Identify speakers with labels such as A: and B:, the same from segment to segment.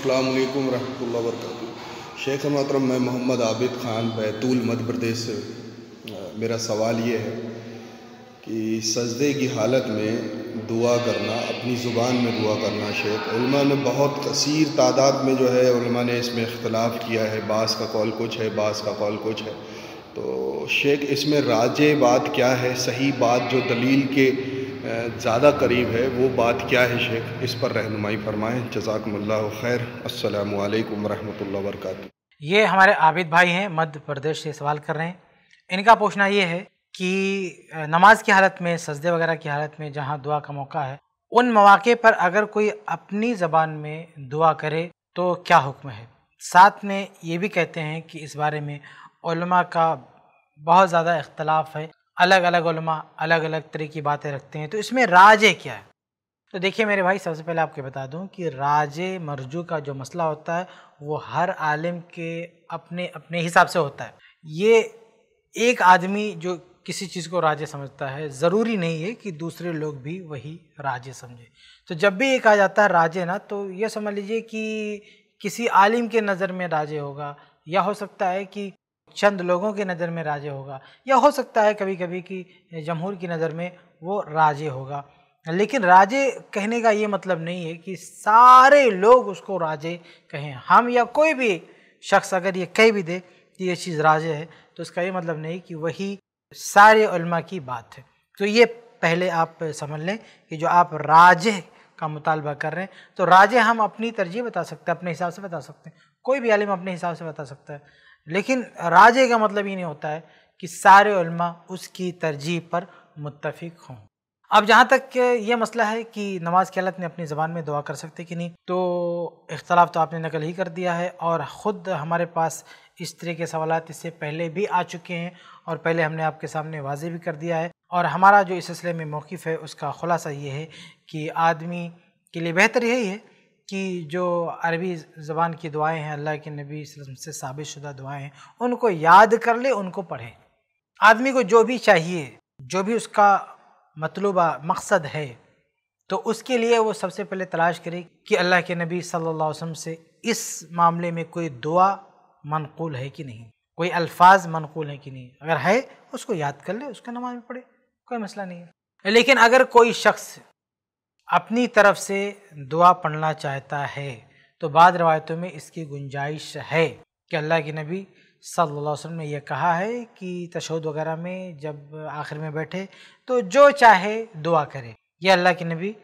A: अल्लाम वरहमल वर्क शेख मोहतरम मैं मोहम्मद आबिद ख़ान बैतूल मध्य प्रदेश से मेरा सवाल ये है कि सजदे की हालत में दुआ करना अपनी ज़ुबान में दुआ करना शेख उलमा ने बहुत कसीर तादाद में जो है उलमा ने इसमें इख्तलाफ किया है बास का कौल कुछ है बास का कौल कुछ है तो शेख इसमें राज बात क्या है सही बात जो दलील के ज़्यादा करीब है वो बात क्या है शेख इस पर रहनुमाई फरमाएं जजाकमल्ला खैर अल्लाम वरहमल वर्क ये हमारे आबिद भाई हैं मध्य प्रदेश से सवाल कर रहे हैं इनका पूछना ये है कि नमाज की हालत में सजदे वगैरह की हालत में जहाँ दुआ का मौका है उन मौाक़े पर अगर कोई अपनी ज़बान में दुआ करे तो क्या हुक्म है साथ में ये भी कहते हैं कि इस बारे में का बहुत ज़्यादा इख्तलाफ है अलग अलग उलमा अलग अलग तरह की बातें रखते हैं तो इसमें राजे क्या है तो देखिए मेरे भाई सबसे पहले आपको बता दूं कि राजे मरजू का जो मसला होता है वो हर आलिम के अपने अपने हिसाब से होता है ये एक आदमी जो किसी चीज़ को राजे समझता है ज़रूरी नहीं है कि दूसरे लोग भी वही राजे समझे तो जब भी ये कहा जाता है राजे ना तो ये समझ लीजिए कि किसी आलिम के नज़र में राजे होगा या हो सकता है कि चंद लोगों की नज़र में राजे होगा या हो सकता है कभी कभी कि जमहूर की नज़र में वो राजे होगा लेकिन राजे कहने का ये मतलब नहीं है कि सारे लोग उसको राजे कहें हम या कोई भी शख्स अगर ये कह भी दे कि ये चीज़ राजे है तो इसका ये मतलब नहीं कि वही सारे उलमा की बात है तो ये पहले आप समझ लें कि जो आप राजे का मुतालबा कर रहे हैं तो राजे हम अपनी तरजीह बता सकते हैं अपने हिसाब से बता सकते हैं कोई भी आलिम अपने हिसाब से बता सकता है लेकिन राजे का मतलब ये नहीं होता है कि सारे उल्मा उसकी तरजीह पर मुत्तफिक हों अब जहाँ तक ये मसला है कि नमाज की हालत में अपनी ज़बान में दुआ कर सकते कि नहीं तो इख्तलाफ तो आपने नकल ही कर दिया है और ख़ुद हमारे पास इस तरह के सवाल इससे पहले भी आ चुके हैं और पहले हमने आपके सामने वाजे भी कर दिया है और हमारा जो इस सिलसिले में मौक़ है उसका ख़ुलासा ये है कि आदमी के लिए बेहतर यही है कि जो अरबी ज़बान की दुआएं हैं अल्लाह के नबी से साबित शुदा दुआएं हैं उनको याद कर ले उनको पढ़े आदमी को जो भी चाहिए जो भी उसका मतलूबा मकसद है तो उसके लिए वो सबसे पहले तलाश करे कि अल्लाह के नबी सल्लल्लाहु अलैहि वसल्लम से इस मामले में कोई दुआ मनकूल है कि नहीं कोई अल्फाज मनकूल है कि नहीं अगर है उसको याद कर ले उसका नमाज में पढ़े कोई मसला नहीं है लेकिन अगर कोई शख्स अपनी तरफ से दुआ पढ़ना चाहता है तो बाद रवायतों में इसकी गुंजाइश है कि अल्लाह के नबी सल्लल्लाहु अलैहि वसल्लम ने यह कहा है कि तशद वगैरह में जब आखिर में बैठे तो जो चाहे दुआ करे यह अल्लाह के नबी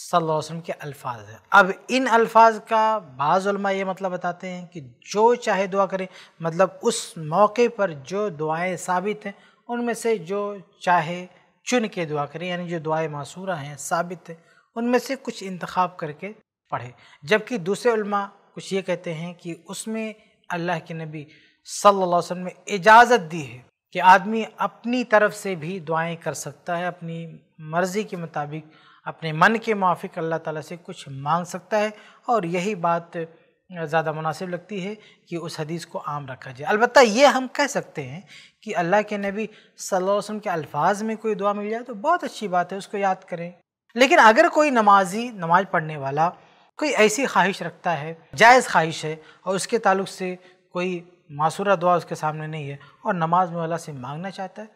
A: सल्लल्लाहु अलैहि वसल्लम के अल्फाज हैं अब इन अल्फाज का बाज़ ये मतलब बताते हैं कि जो चाहे दुआ करें मतलब उस मौके पर जो दुआएं साबित हैं उनमें से जो चाहे चुन के दुआ करें यानी जो दुआएं मासूरा हैं साबित हैं उनमें से कुछ इंतखब करके पढ़े जबकि दूसरे उल्मा कुछ ये कहते हैं कि उसमें अल्लाह के नबी सल्लल्लाहु अलैहि वसल्लम ने इजाज़त दी है कि आदमी अपनी तरफ से भी दुआएं कर सकता है अपनी मर्ज़ी के मुताबिक अपने मन के मुआफ़ अल्लाह ताला से कुछ मांग सकता है और यही बात ज़्यादा मुनासिब लगती है कि उस हदीस को आम रखा जाए अलबत्त ये हम कह सकते हैं कि अल्लाह के नबी सल्लल्लाहु अलैहि वसल्लम के अल्फाज में कोई दुआ मिल जाए तो बहुत अच्छी बात है उसको याद करें लेकिन अगर कोई नमाजी नमाज पढ़ने वाला कोई ऐसी ख्वाहिश रखता है जायज़ ख्वाहिश है और उसके ताल्लुक से कोई मासूरा दुआ उसके सामने नहीं है और नमाज में वाला से मांगना चाहता है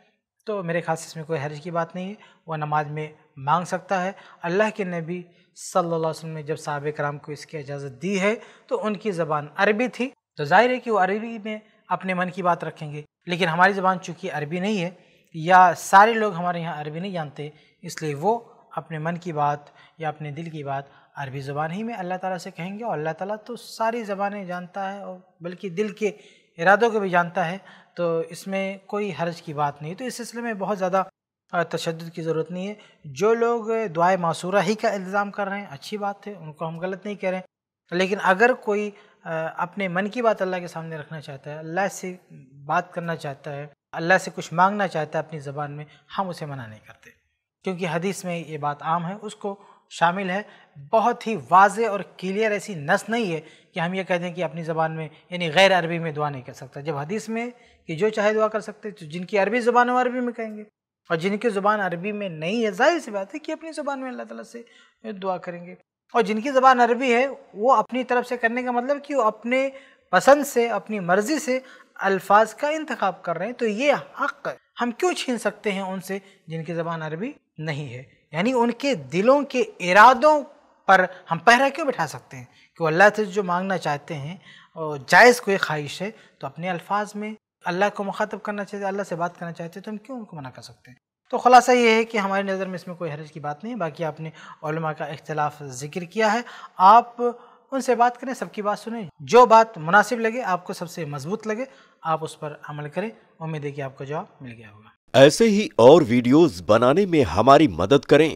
A: तो मेरे ख्याल से इसमें कोई हर्ज की बात नहीं है वह नमाज में मांग सकता है अल्लाह के नबी सल्लल्लाहु अलैहि वसल्लम ने जब साहब कराम को इसकी इजाज़त दी है तो उनकी ज़बान अरबी थी तो जाहिर है कि वो अरबी में अपने मन की बात रखेंगे लेकिन हमारी ज़बान चूँकि अरबी नहीं है या सारे लोग हमारे यहाँ अरबी नहीं जानते इसलिए वो अपने मन की बात या अपने दिल की बात अरबी ज़बान ही में अल्लाह ताला से कहेंगे और अल्लाह ताला तो सारी ज़बानें जानता है और बल्कि दिल के इरादों को भी जानता है तो इसमें कोई हर्ज की बात नहीं तो इस सिलसिले में बहुत ज़्यादा तशद की ज़रूरत नहीं है जो लोग दुआ मासूरा ही का इल्ज़ाम कर रहे हैं अच्छी बात है उनको हम गलत नहीं कह रहे हैं लेकिन अगर कोई अपने मन की बात अल्लाह के सामने रखना चाहता है अल्लाह से बात करना चाहता है अल्लाह से कुछ मांगना चाहता है अपनी ज़बान में हम उसे मना नहीं करते क्योंकि हदीस में ये बात आम है उसको शामिल है बहुत ही वाज और क्लियर ऐसी नस नहीं है कि हम ये कह दें कि अपनी ज़बान में यानी गैर अरबी में दुआ नहीं कर सकता जब हदीस में कि जो चाहे दुआ कर सकते तो जिनकी अरबी ज़बान वो अरबी में कहेंगे और जिनकी ज़ुबान अरबी में नहीं है जाहिर सी बात है कि अपनी ज़ुबान में अल्लाह तला से दुआ करेंगे और जिनकी ज़बान अरबी है वो अपनी तरफ से करने का मतलब कि वो अपने पसंद से अपनी मर्ज़ी से अल्फाज का इंतखब कर रहे हैं तो ये हक़ हम क्यों छीन सकते हैं उनसे जिनकी ज़बान अरबी नहीं है यानी उनके दिलों के इरादों पर हम पहरा क्यों बिठा सकते हैं कि वो अल्लाह से जो मांगना चाहते हैं और जायज़ कोई ख्वाहिश है तो अपने अल्फाज में अल्लाह को मुखातब करना चाहते अल्लाह से बात करना चाहते हैं तो हम क्यों उनको मना कर सकते हैं तो खुलासा ये है कि हमारी नज़र में इसमें कोई हरज की बात नहीं है बाकी आपने का इख्तलाफ ज़िक्र किया है आप उनसे बात करें सबकी बात सुने जो बात मुनासिब लगे आपको सबसे मजबूत लगे आप उस पर अमल करें उम्मीद है कि आपको जवाब मिल गया होगा ऐसे ही और वीडियोस बनाने में हमारी मदद करें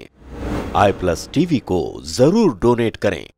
A: आई प्लस टीवी को जरूर डोनेट करें